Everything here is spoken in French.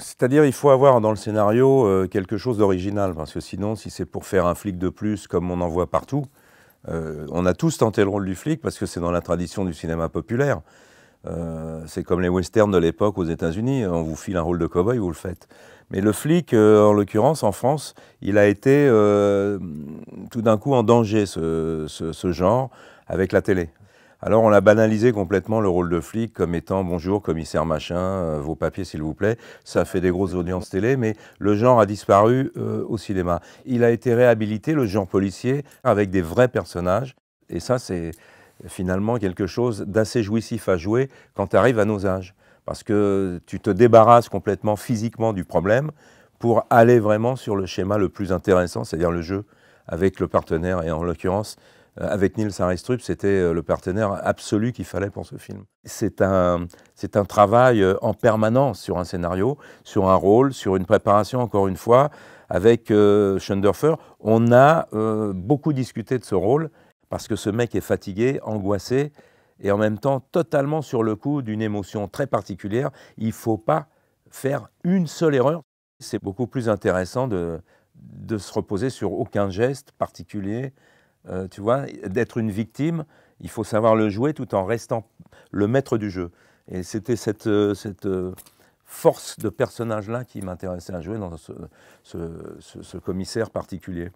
C'est-à-dire il faut avoir dans le scénario euh, quelque chose d'original, parce que sinon, si c'est pour faire un flic de plus, comme on en voit partout, euh, on a tous tenté le rôle du flic, parce que c'est dans la tradition du cinéma populaire. Euh, c'est comme les westerns de l'époque aux États-Unis, on vous file un rôle de cow-boy, vous le faites. Mais le flic, en l'occurrence, en France, il a été tout d'un coup en danger, ce genre, avec la télé. Alors on a banalisé complètement le rôle de flic comme étant bonjour commissaire machin, euh, vos papiers s'il vous plaît. Ça fait des grosses audiences télé, mais le genre a disparu euh, au cinéma. Il a été réhabilité, le genre policier, avec des vrais personnages. Et ça, c'est finalement quelque chose d'assez jouissif à jouer quand tu arrives à nos âges. Parce que tu te débarrasses complètement physiquement du problème pour aller vraiment sur le schéma le plus intéressant, c'est-à-dire le jeu avec le partenaire et en l'occurrence euh, avec Nils Aristrup, c'était euh, le partenaire absolu qu'il fallait pour ce film. C'est un, c'est un travail euh, en permanence sur un scénario, sur un rôle, sur une préparation, encore une fois. Avec euh, on a beaucoup discuté de ce rôle, parce que ce mec est fatigué, angoissé, et en même temps totalement sur le coup d'une émotion très particulière. Il ne faut pas faire une seule erreur. C'est beaucoup plus intéressant de, de se reposer sur aucun geste particulier, euh, tu vois, d'être une victime, il faut savoir le jouer tout en restant le maître du jeu. Et c'était cette, euh, euh, force de personnage-là qui m'intéressait à jouer dans ce commissaire particulier.